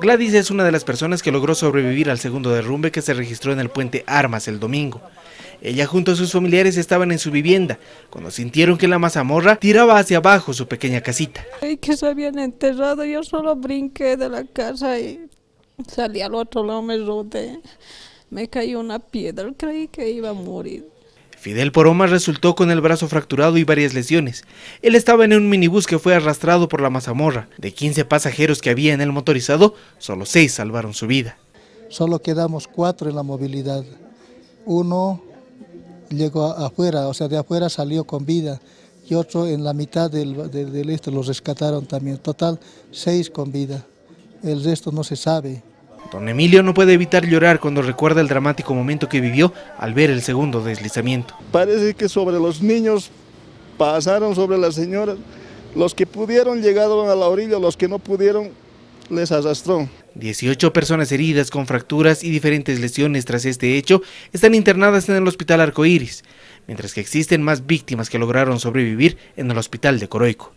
Gladys es una de las personas que logró sobrevivir al segundo derrumbe que se registró en el puente Armas el domingo. Ella junto a sus familiares estaban en su vivienda cuando sintieron que la mazamorra tiraba hacia abajo su pequeña casita. Ay que se habían enterrado, yo solo brinqué de la casa y salí al otro lado, me rodé, me cayó una piedra, creí que iba a morir. Fidel Poroma resultó con el brazo fracturado y varias lesiones. Él estaba en un minibús que fue arrastrado por la mazamorra. De 15 pasajeros que había en el motorizado, solo 6 salvaron su vida. Solo quedamos 4 en la movilidad. Uno llegó afuera, o sea, de afuera salió con vida. Y otro en la mitad del, este lo rescataron también. Total, 6 con vida. El resto no se sabe. Don Emilio no puede evitar llorar cuando recuerda el dramático momento que vivió al ver el segundo deslizamiento. Parece que sobre los niños pasaron sobre las señoras. Los que pudieron llegaron a la orilla, los que no pudieron les arrastró. 18 personas heridas con fracturas y diferentes lesiones tras este hecho están internadas en el hospital Arcoíris, mientras que existen más víctimas que lograron sobrevivir en el hospital de Coroico.